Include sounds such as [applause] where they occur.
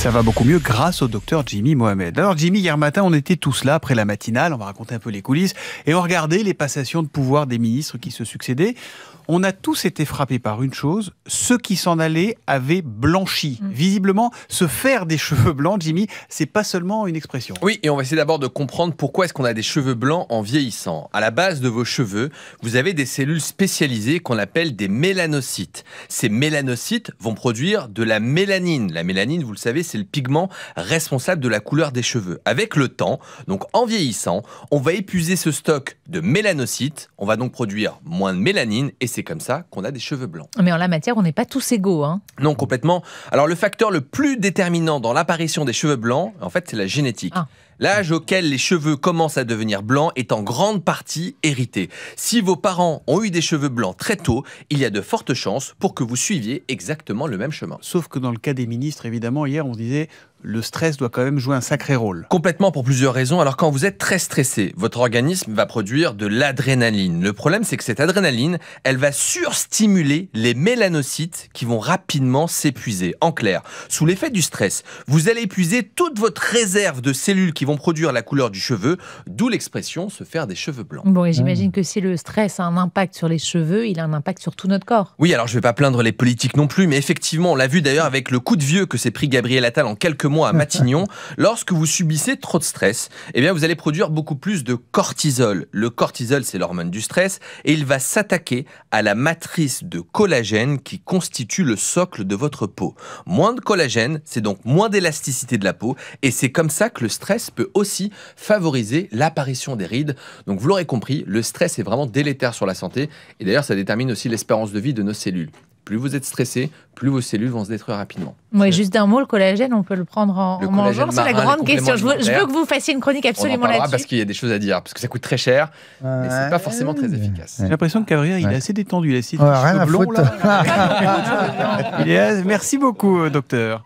Ça va beaucoup mieux grâce au docteur Jimmy Mohamed. Alors Jimmy, hier matin, on était tous là après la matinale, on va raconter un peu les coulisses, et on regardait les passations de pouvoir des ministres qui se succédaient. On a tous été frappés par une chose, ceux qui s'en allaient avaient blanchi. Mm. Visiblement, se faire des [laughs] cheveux blancs, Jimmy, c'est pas seulement une expression. Oui, et on va essayer d'abord de comprendre pourquoi est-ce qu'on a des cheveux blancs en vieillissant. À la base de vos cheveux, vous avez des cellules spécialisées qu'on appelle des mélanocytes. Ces mélanocytes vont produire de la mélanine. La mélanine, vous le savez, c'est le pigment responsable de la couleur des cheveux. Avec le temps, donc en vieillissant, on va épuiser ce stock de mélanocytes, on va donc produire moins de mélanine et c'est comme ça qu'on a des cheveux blancs. Mais en la matière, on n'est pas tous égaux. Hein. non, complètement. Alors le facteur le plus déterminant dans l'apparition des cheveux blancs, en fait, c'est la génétique. Ah. L'âge auquel les cheveux commencent à devenir blancs est en grande partie hérité. Si vos parents ont eu des cheveux blancs très tôt, il y a de fortes chances pour que vous suiviez exactement le même chemin. Sauf que dans le cas des ministres, évidemment, hier on disait le stress doit quand même jouer un sacré rôle. Complètement pour plusieurs raisons. Alors quand vous êtes très stressé, votre organisme va produire de l'adrénaline. Le problème c'est que cette adrénaline, elle va surstimuler les mélanocytes qui vont rapidement s'épuiser. En clair, sous l'effet du stress, vous allez épuiser toute votre réserve de cellules qui vont produire la couleur du cheveu, d'où l'expression se faire des cheveux blancs. Bon, et j'imagine que si le stress a un impact sur les cheveux, il a un impact sur tout notre corps. Oui, alors je vais pas plaindre les politiques non plus, mais effectivement, on l'a vu d'ailleurs avec le coup de vieux que s'est pris Gabriel Attal en quelques à Matignon, [laughs] lorsque vous subissez trop de stress, eh bien vous allez produire beaucoup plus de cortisol. Le cortisol, c'est l'hormone du stress, et il va s'attaquer à la matrice de collagène qui constitue le socle de votre peau. Moins de collagène, c'est donc moins d'élasticité de la peau, et c'est comme ça que le stress peut aussi favoriser l'apparition des rides. Donc vous l'aurez compris, le stress est vraiment délétère sur la santé, et d'ailleurs ça détermine aussi l'espérance de vie de nos cellules. Plus vous êtes stressé, plus vos cellules vont se détruire rapidement. Oui, juste d'un mot, le collagène, on peut le prendre en, mangeant. C'est la grande question. Je veux, que vous fassiez une chronique absolument là-dessus. parce qu'il y a des choses à dire, parce que ça coûte très cher, mais ce n'est pas forcément très euh, efficace. J'ai l'impression que Cabrera, [laughs] il est assez détendu, il a assez rien à Merci beaucoup, euh, docteur.